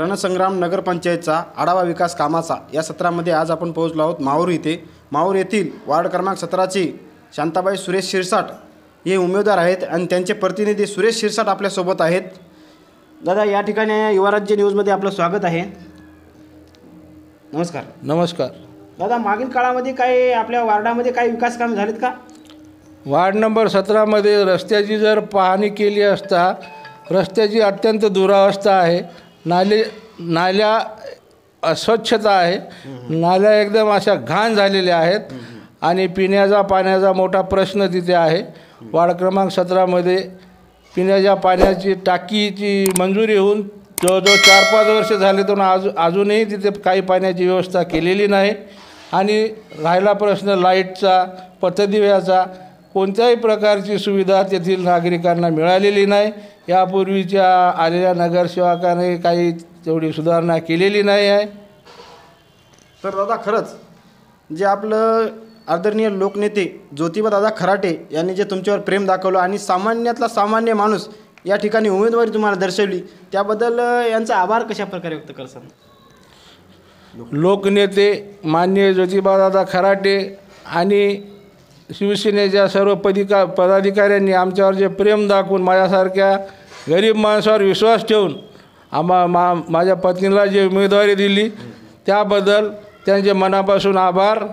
रणसंग्राम नगरपंचायतचा आढावा विकास कामाचा या सत्रामध्ये आज आपण पोहोचलो आहोत माहूर इथे माहूर येथील वार्ड क्रमांक सतराचे शांताबाई सुरेश शिरसाट हे उमेदवार आहेत आणि त्यांचे प्रतिनिधी सुरेश शिरसाट आपल्यासोबत आहेत दादा या ठिकाणी राज्य न्यूजमध्ये आपलं स्वागत आहे नमस्कार नमस्कार दादा मागील काळामध्ये काय आपल्या वार्डामध्ये काही विकास काम झालेत का वार्ड नंबर सतरामध्ये रस्त्याची जर पाहणी केली असता रस्त्याची अत्यंत दुरावस्था आहे नाले नाल्या अस्वच्छता आहे नाल्या एकदम अशा घाण झालेल्या आहेत आणि पिण्याचा पाण्याचा मोठा प्रश्न तिथे आहे वार्ड क्रमांक सतरामध्ये पिण्याच्या पाण्याची टाकीची मंजुरी होऊन जवळजवळ चार पाच वर्ष झाले तर आज अजूनही तिथे काही पाण्याची व्यवस्था केलेली नाही आणि राहिला प्रश्न लाईटचा पथदिव्याचा कोणत्याही प्रकारची सुविधा तेथील नागरिकांना मिळालेली नाही यापूर्वीच्या आलेल्या नगरसेवकाने काही तेवढी सुधारणा केलेली नाही आहे तर दादा खरंच जे आपलं आदरणीय लोकनेते ज्योतिबा दादा खराटे यांनी जे तुमच्यावर प्रेम दाखवलं आणि सामान्यातला सामान्य माणूस या ठिकाणी उमेदवारी तुम्हाला दर्शवली त्याबद्दल यांचा आभार कशा प्रकारे व्यक्त करसान लोकनेते माननीय ज्योतिबा दादा खराटे आणि शिवसेनेच्या सर्व पदिका पदाधिकाऱ्यांनी आमच्यावर जे प्रेम दाखवून माझ्यासारख्या गरीब माणसावर विश्वास ठेवून आम्हा मा माझ्या पत्नीला जी उमेदवारी दिली त्याबद्दल त्यांचे मनापासून आभार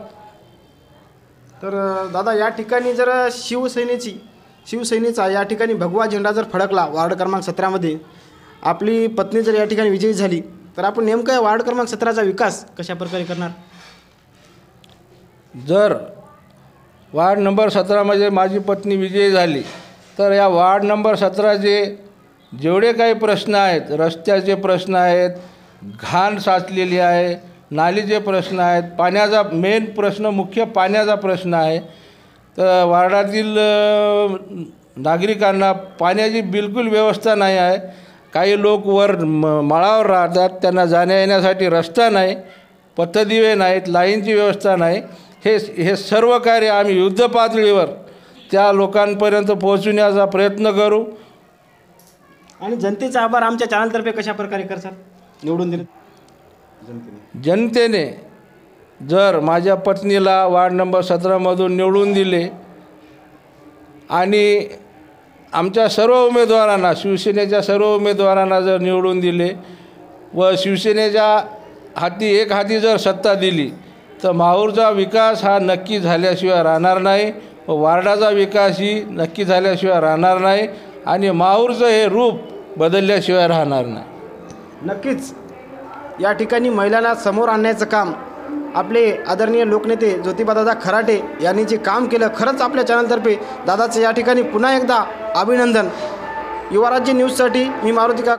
तर दादा या ठिकाणी जर शिवसेनेची शिवसेनेचा या ठिकाणी भगवा झेंडा जर फडकला वार्ड क्रमांक सतरामध्ये आपली पत्नी जर या ठिकाणी विजयी झाली तर आपण नेमकं वार्ड क्रमांक सतराचा विकास कशा प्रकारे करणार जर वार्ड नंबर सतरामध्ये माझी पत्नी विजयी झाली तर या वार्ड नंबर सतराचे जेवढे काही प्रश्न आहेत रस्त्याचे प्रश्न आहेत घाण साचलेली आहे नालीचे प्रश्न आहेत पाण्याचा मेन प्रश्न मुख्य पाण्याचा प्रश्न आहे तर वार्डातील नागरिकांना पाण्याची बिलकुल व्यवस्था नाही आहे काही लोक वर म माळावर राहतात त्यांना जाण्या येण्यासाठी रस्ता नाही पथदिवे नाहीत लाईनची व्यवस्था नाही हे हे सर्व कार्य आम्ही युद्ध पातळीवर त्या लोकांपर्यंत पोहोचविण्याचा प्रयत्न करू आणि जनतेचा आभार आमच्या चॅनलतर्फे कशा प्रकारे करतात निवडून दिले जनतेने जनतेने जर माझ्या पत्नीला वार्ड नंबर सतरामधून निवडून दिले आणि आमच्या सर्व उमेदवारांना शिवसेनेच्या सर्व उमेदवारांना जर निवडून दिले व शिवसेनेच्या हाती एक हाती जर सत्ता दिली तर माहूरचा विकास हा नक्की झाल्याशिवाय राहणार नाही व वार्डाचा विकास ही नक्की झाल्याशिवाय राहणार नाही आणि माहूरचं हे रूप बदलल्याशिवाय राहणार नाही नक्कीच या ठिकाणी महिलांना समोर आणण्याचं काम आपले आदरणीय लोकनेते ज्योतिबादादा खराटे यांनी जे काम केलं खरंच आपल्या चॅनलतर्फे दादाचं या ठिकाणी पुन्हा एकदा अभिनंदन युवाराज्य न्यूजसाठी मी मारुती का